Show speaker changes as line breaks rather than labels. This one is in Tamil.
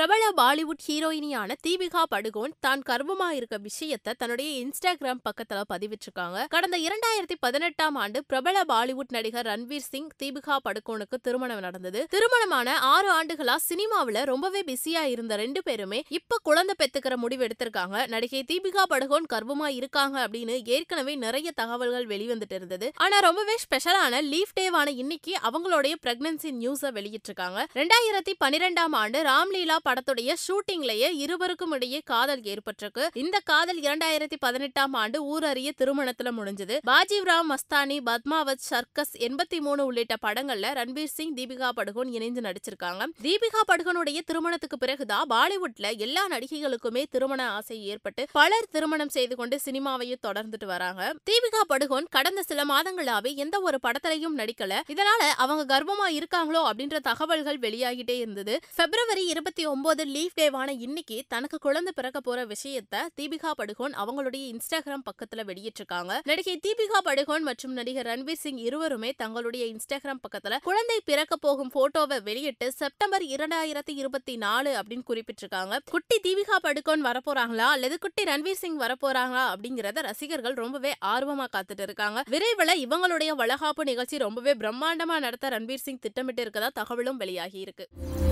பிரபல பாலிவுட் ஹீரோயினியான தீபிகா படுகோன் தான் கர்வமா இருக்க விஷயத்த தன்னுடைய இன்ஸ்டாகிராம் பக்கத்துல பதிவிட்டிருக்காங்க கடந்த இரண்டாயிரத்தி பதினெட்டாம் ஆண்டு பிரபல பாலிவுட் நடிகர் ரன்வீர் சிங் தீபிகா படுகோனுக்கு திருமணம் நடந்தது திருமணமான ஆறு ஆண்டுகளா சினிமாவில ரொம்பவே பிஸியா இருந்த ரெண்டு பேருமே இப்ப குழந்தை பெத்துக்கிற முடிவு எடுத்திருக்காங்க நடிகை தீபிகா படுகோன் கர்வமா இருக்காங்க அப்படின்னு ஏற்கனவே நிறைய தகவல்கள் வெளிவந்துட்டு இருந்தது ஆனா ரொம்பவே ஸ்பெஷலான லீவ் டேவான இன்னைக்கு அவங்களுடைய பிரெக்னன்சி நியூஸை வெளியிட்டிருக்காங்க ரெண்டாயிரத்தி பன்னிரெண்டாம் ஆண்டு ராம்லீலா படத்துடைய ஷூட்டிங்லயே இருவருக்கும் இடையே காதல் ஏற்பட்டிருக்கு இந்த காதல் இரண்டாயிரத்தி பதினெட்டாம் ஆண்டு ஊரறிய திருமணத்துல முடிஞ்சது பாஜீவ் ராம் மஸ்தானி பத்மாவத் சர்க்கஸ் எண்பத்தி மூணு உள்ளிட்ட படங்கள்ல ரன்பீர் சிங் தீபிகா படுகோன் இணைந்து நடிச்சிருக்காங்க தீபிகா படுகோனுடைய திருமணத்துக்கு பிறகுதான் பாலிவுட்ல எல்லா நடிகைகளுக்குமே திருமண ஆசை ஏற்பட்டு பலர் திருமணம் செய்து கொண்டு சினிமாவையும் தொடர்ந்துட்டு வராங்க தீபிகா படுகோன் கடந்த சில மாதங்களாவே எந்த ஒரு படத்திலையும் நடிக்கல இதனால அவங்க கர்ப்பமா இருக்காங்களோ அப்படின்ற தகவல்கள் வெளியாகிட்டே இருந்தது பிப்ரவரி இருபத்தி ஒன்பது ஒன்பது லீவ் டேவான இன்னைக்கு தனக்கு குழந்தை பிறக்க போற விஷயத்த தீபிகா படுகோன் அவங்களுடைய இன்ஸ்டாகிராம் பக்கத்துல வெளியிட்டிருக்காங்க நடிகை தீபிகா படுகோன் மற்றும் நடிகர் ரன்வீர் சிங் இருவருமே தங்களுடைய இன்ஸ்டாகிராம் பக்கத்துல குழந்தை பிறக்க போகும் போட்டோவை வெளியிட்டு செப்டம்பர் இரண்டாயிரத்தி இருபத்தி நாலு அப்படின்னு குறிப்பிட்டிருக்காங்க குட்டி தீபிகா படுகோன் வரப்போறாங்களா அல்லது குட்டி ரன்வீர் சிங் வரப்போறாங்களா அப்படிங்கறத ரசிகர்கள் ரொம்பவே ஆர்வமா காத்துட்டு இருக்காங்க விரைவில் இவங்களுடைய வளகாப்பு நிகழ்ச்சி ரொம்பவே பிரம்மாண்டமா நடத்த ரன்வீர் சிங் திட்டமிட்டு இருக்கதா தகவலும் வெளியாகி இருக்கு